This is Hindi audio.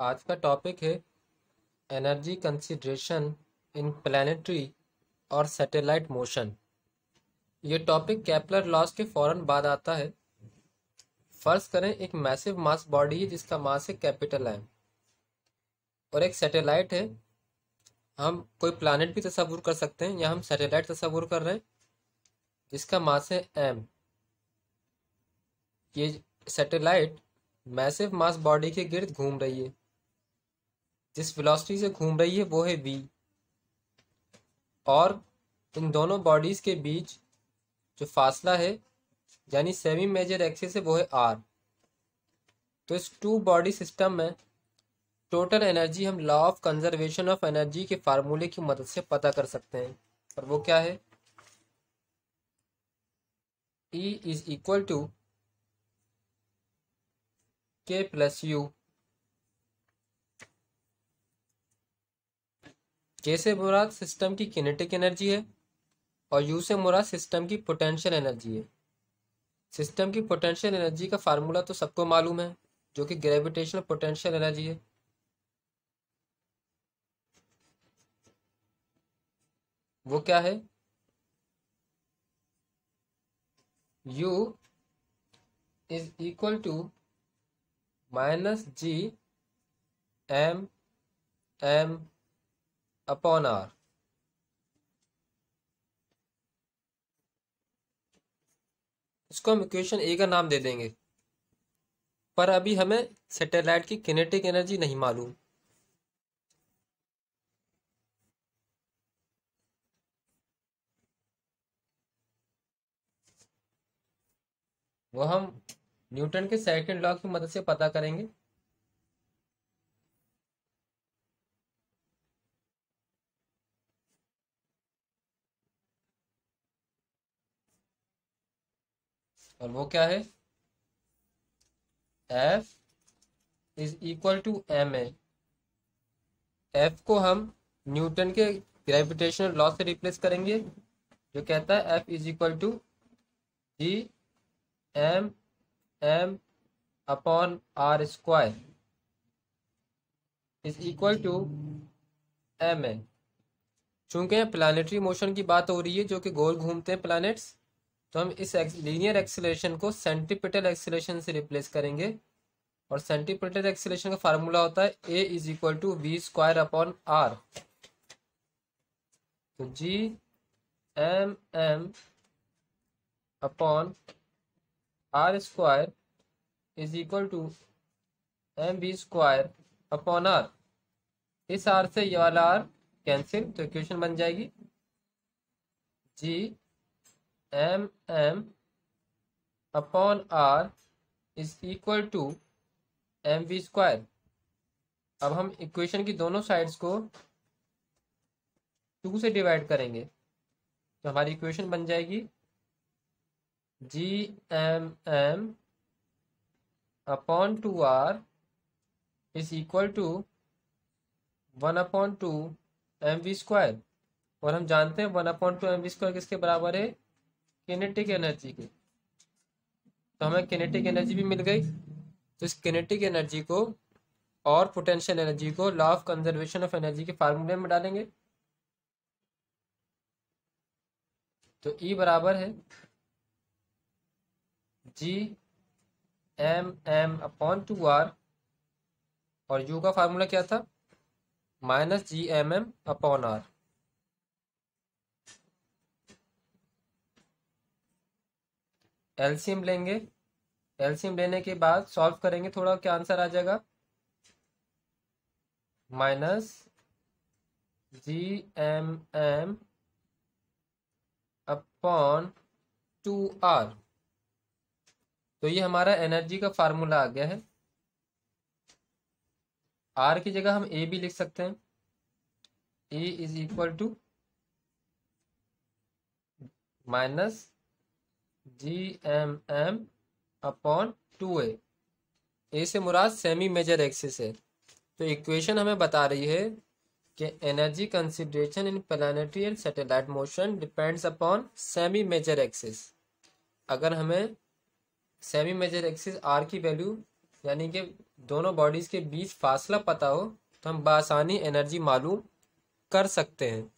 आज का टॉपिक है एनर्जी कंसिड्रेशन इन प्लानिटरी और सैटेलाइट मोशन ये टॉपिक कैपलर लॉस के फौरन बाद आता है फर्ज करें एक मैसिव मास बॉडी है जिसका मास है कैपिटल एम और एक सैटेलाइट है हम कोई प्लानट भी तस्वूर कर सकते हैं या हम सैटेलाइट तस्वूर कर रहे हैं जिसका मास है एम ये सैटेलाइट मैसिव मास बॉडी के गिर्द घूम रही है जिस वेलोसिटी से घूम रही है वो है वी और इन दोनों बॉडीज़ के बीच जो फासला है यानी सेमी मेजर एक्सेस है वो है आर तो इस टू बॉडी सिस्टम में टोटल एनर्जी हम law of conservation of energy के फार्मूले की मदद से पता कर सकते हैं और वो क्या है E is equal to K plus U जे से मुराद सिस्टम की किनेटिक एनर्जी है और यू से मुराद सिस्टम की पोटेंशियल एनर्जी है सिस्टम की पोटेंशियल एनर्जी का फार्मूला तो सबको मालूम है जो कि ग्रेविटेशनल पोटेंशियल एनर्जी है वो क्या है u is equal to minus G M M upon r इसको हम इक्वेशन ए का नाम दे देंगे पर अभी हमें सैटेलाइट की किनेटिक एनर्जी नहीं मालूम वो हम न्यूटन के सेकंड लॉ की मदद से पता करेंगे और वो क्या है F is equal to M A F को हम न्यूटन के ग्रेविटेशनल लॉ से रिप्लेस करेंगे जो कहता है F is equal to G M M upon R square is equal to M A चूंकि प्लानिटरी मोशन की बात हो रही है जो कि गोल घूमते हैं प्लैनेट्स तो हम इस लीनियर एक्सिलेशन को सेंटीपिटल एक्सिलेशन से रिप्लेस करेंगे और सेंटीपिटल एक्सिलेशन का फार्मूला होता है A is equal to V square upon R तो G M M upon R square is equal to M B square upon R इस आर से ये वाला आर कैंसिल तो इक्वेशन बन जाएगी G M M upon R is equal to M V square अब हम इक्वेशन की दोनों साइड्स को टू से डिवाइड करेंगे तो हमारी इक्वेशन बन जाएगी G M M upon two R is equal to one upon two M V square और हम जानते हैं one upon two M V square किसके बराबर है किनेटिक एनर्जी के तो हमें किनेटिक एनर्जी भी मिल गई तो इस किनेटिक एनर्जी को और पोटेंशियल एनर्जी को law of conservation of energy के फार्मूले में डालेंगे तो ई e बराबर है G M M upon two R और यू का फार्मूला क्या था minus G M M upon R LCM लेंगे एल्सियम लेने के बाद सॉल्व करेंगे थोड़ा क्या आंसर आ जाएगा minus G M M upon two R तो ये हमारा एनर्जी का फार्मूला आ गया है आर की जगह हम ए भी लिख सकते हैं A is equal to minus G M M upon two A A से मुराद सेमी मेजर एक्सिस है तो इक्वेशन हमें बता रही है कि energy consideration in planetary and satellite motion depends upon semi major axis अगर हमें सेमी मेजर एक्सिस आर की वैल्यू यानी कि दोनों बॉडीज़ के बीच फासला पता हो तो हम बासानी एनर्जी मालूम कर सकते हैं